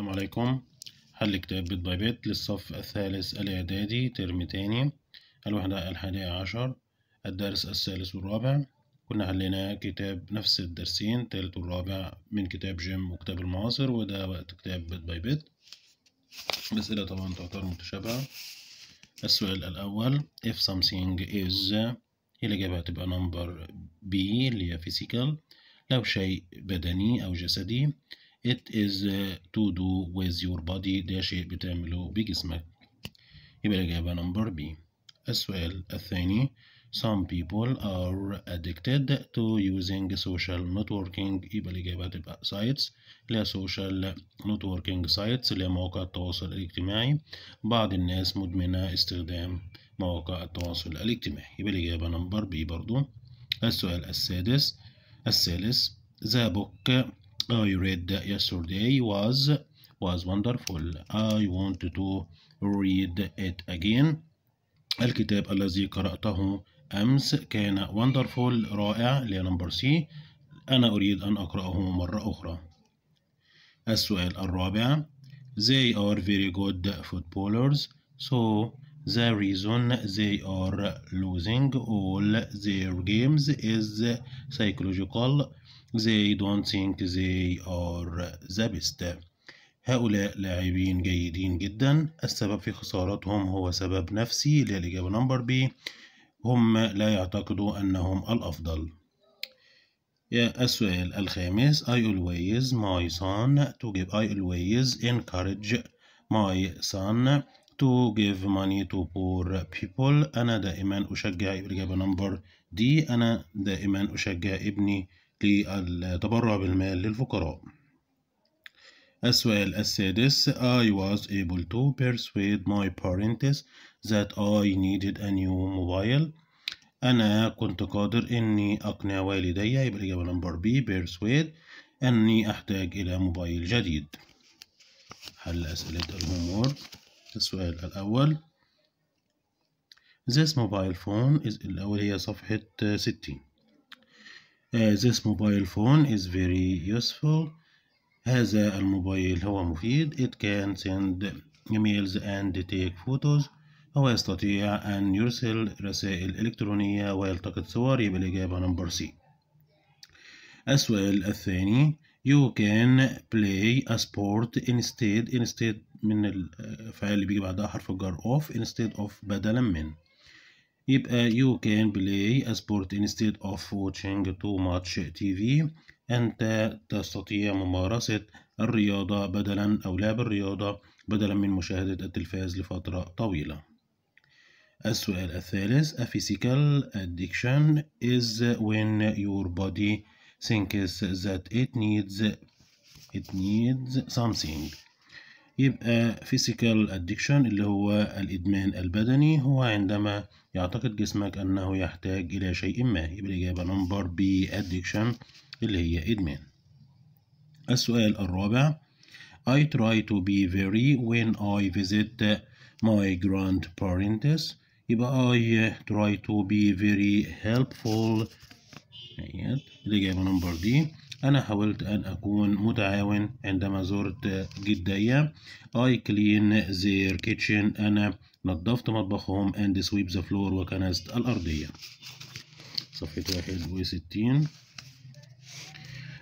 السلام عليكم حل كتاب بيت باي بيت للصف الثالث الإعدادي ترم تاني الوحدة الحادية عشر الدرس الثالث والرابع كنا حلينا كتاب نفس الدرسين التالت والرابع من كتاب جيم وكتاب المعاصر وده وقت كتاب بيت باي بيت الأسئلة طبعا تعتبر متشابهة السؤال الأول if something is هي الإجابة هتبقى نمبر B اللي هي physical لو شيء بدني أو جسدي it is uh, to do with your body ده شيء بتعمله بجسمك يبقى الإجابة نمبر B السؤال الثاني Some people are addicted to using social networking يبقى الإجابة تبقى sites اللي هي social networking sites اللي هي مواقع التواصل الاجتماعي بعض الناس مدمنة استخدام مواقع التواصل الاجتماعي يبقى الإجابة نمبر B برضو السؤال السادس الثالث The book I read yesterday was was wonderful I want to read it again الكتاب الذي قرأته أمس كان wonderful رائع لنمبر سي أنا أريد أن أقرأه مرة أخرى السؤال الرابع They are very good footballers so The reason they are losing all their games is psychological. They don't think they are the best. هؤلاء لاعبين جيدين جدا السبب في خسارتهم هو سبب نفسي اللي هي الإجابة نمبر بي هم لا يعتقدوا أنهم الأفضل السؤال الخامس I always my son to give I always encourage my son to give money to poor people أنا دائما أشجع الإجابة نمبر دي أنا دائما أشجع ابني للتبرع بالمال للفقراء السؤال السادس I was able to persuade my parents that I needed a new mobile أنا كنت قادر إني أقنع والدي يبقى الإجابة نمبر بي persuade أني أحتاج إلى موبايل جديد حل أسئلة الهومورد السؤال الأول This mobile phone is الأول هي صفحة 60 This mobile phone is very useful هذا الموبايل هو مفيد It can send emails and take photos هو يستطيع أن يرسل رسائل إلكترونية ويلتقط صور يبقى الإجابة نمبر السؤال الثاني You can play a sport instead instead من الفعل اللي بيجي بعدها حرف الجر اوف instead of بدلا من يبقى you can play a sport instead of watching too much TV أنت تستطيع ممارسة الرياضة بدلا أو لعب الرياضة بدلا من مشاهدة التلفاز لفترة طويلة السؤال الثالث A physical addiction is when your body thinks that it needs it needs something يبقى physical addiction اللي هو الإدمان البدني هو عندما يعتقد جسمك أنه يحتاج إلى شيء ما يبقى الإجابة نمبر B addiction اللي هي إدمان السؤال الرابع I try to be very when I visit my grandparents يبقى I try to be very helpful الإجابة نمبر D أنا حاولت أن أكون متعاون عندما زرت جدية I clean their kitchen أنا نظفت مطبخهم and sweep the floor وكنست الأرضية صفحة 61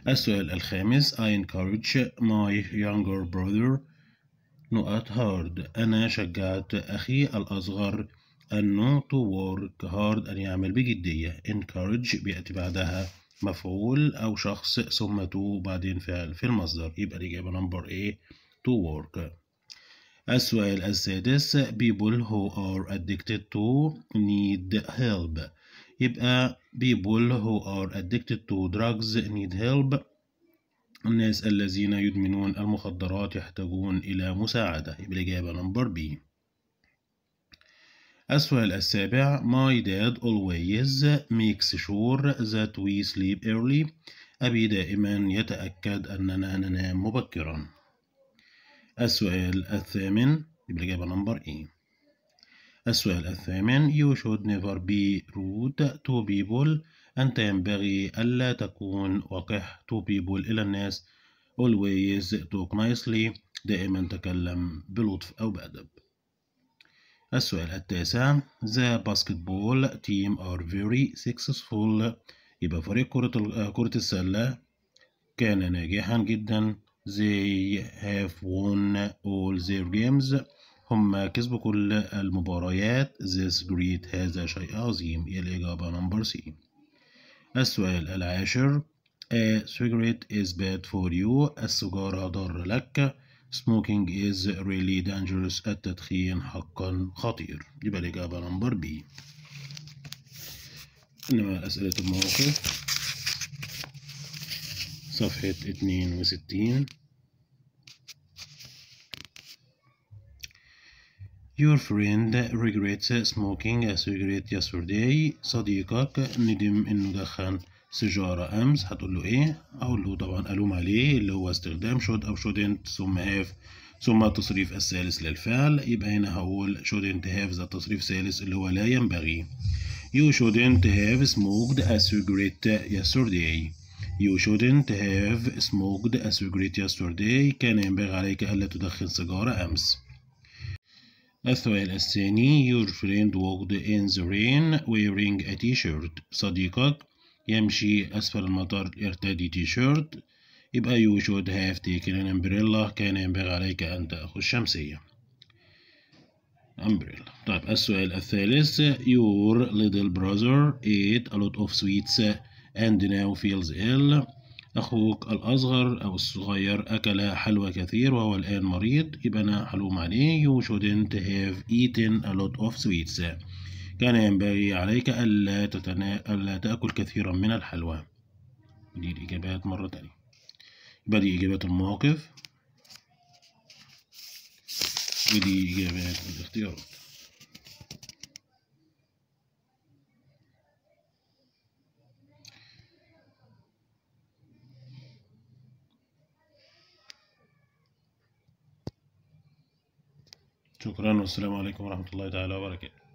السؤال الخامس I encourage my younger brother not hard أنا شجعت أخي الأصغر أنه to work hard أن يعمل بجدية encourage بيأتي بعدها مفعول أو شخص ثم تو بعدين فعل في المصدر يبقى الإجابة نمبر A to work السؤال السادس people who are addicted to need help يبقى people who are addicted to drugs need help الناس الذين يدمنون المخدرات يحتاجون إلى مساعدة يبقى الإجابة نمبر B السؤال السابع My dad always makes sure that we sleep early أبي دائما يتأكد أننا ننام مبكرا السؤال الثامن يبقى الإجابة نمبر إيه السؤال الثامن You should never be rude to people أنت ينبغي ألا تكون وقح to people إلى الناس Always talk nicely دائما تكلم بلطف أو بأدب السؤال التاسع The basketball team are very successful يبقى فريق كرة آه، كرة السلة كان ناجحا جدا They have won all their games هم كسبوا كل المباريات This great هذا شيء عظيم إيه الإجابة نمبر سي السؤال العاشر A cigarette is bad for you السجارة ضر لك smoking is really dangerous التدخين حقا خطير يبقى الإجابة نمبر بي إنما أسئلة المواقف صفحة اتنين وستين Your friend regrets smoking a cigarette yesterday صديقك ندم إنه دخن سيجارة أمس هتقول له إيه؟ أقول له طبعا ألوم عليه اللي هو استخدام شود should أو شودنت ثم هاف ثم التصريف الثالث للفعل يبقى هنا هقول شودنت هاف ذا التصريف الثالث اللي هو لا ينبغي You shouldn't have smoked a cigarette yesterday You shouldn't have smoked a cigarette yesterday كان ينبغي عليك ألا تدخن سيجارة أمس السؤال الثاني Your friend walked in the rain wearing a t-shirt صديقك يمشي أسفل المطار يرتدي شيرت يبقى يو شود هاف تيكن ان امبريلا كان ينبغي عليك أن تأخذ شمسية امبريلا طيب السؤال الثالث يور ليتل براذر ايت ا لوت اوف سويتس اند ناو فيلز ill أخوك الأصغر أو الصغير أكل حلوى كثير وهو الآن مريض يبقى أنا هلوم عليه يو شودنت هاف ايتن ألوت أوف سويتس كان ينبغي عليك ألا, تتنا... ألا تأكل كثيرا من الحلوى دي الإجابات مرة تانية يبقى دي إجابات المواقف ودي إجابات الاختيارات شكرا والسلام عليكم ورحمة الله تعالى وبركاته